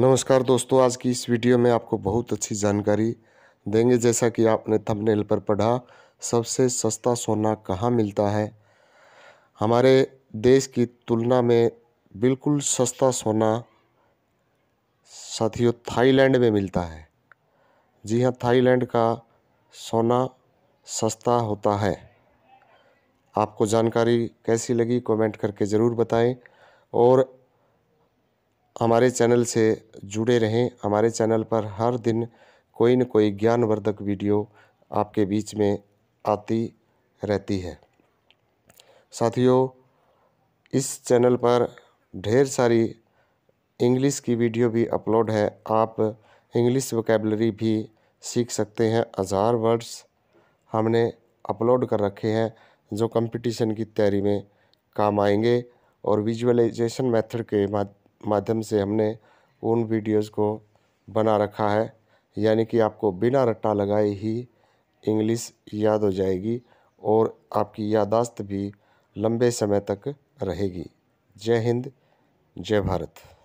नमस्कार दोस्तों आज की इस वीडियो में आपको बहुत अच्छी जानकारी देंगे जैसा कि आपने थंबनेल पर पढ़ा सबसे सस्ता सोना कहाँ मिलता है हमारे देश की तुलना में बिल्कुल सस्ता सोना साथियों थाईलैंड में मिलता है जी हाँ थाईलैंड का सोना सस्ता होता है आपको जानकारी कैसी लगी कमेंट करके ज़रूर बताएं और हमारे चैनल से जुड़े रहें हमारे चैनल पर हर दिन कोई न कोई ज्ञानवर्धक वीडियो आपके बीच में आती रहती है साथियों इस चैनल पर ढेर सारी इंग्लिश की वीडियो भी अपलोड है आप इंग्लिश वोकेबलरी भी सीख सकते हैं हज़ार वर्ड्स हमने अपलोड कर रखे हैं जो कंपटीशन की तैयारी में काम आएंगे और विजुअलाइजेशन मेथड के माध्यम माध्यम से हमने उन वीडियोस को बना रखा है यानी कि आपको बिना रट्टा लगाए ही इंग्लिश याद हो जाएगी और आपकी यादाश्त भी लंबे समय तक रहेगी जय हिंद जय भारत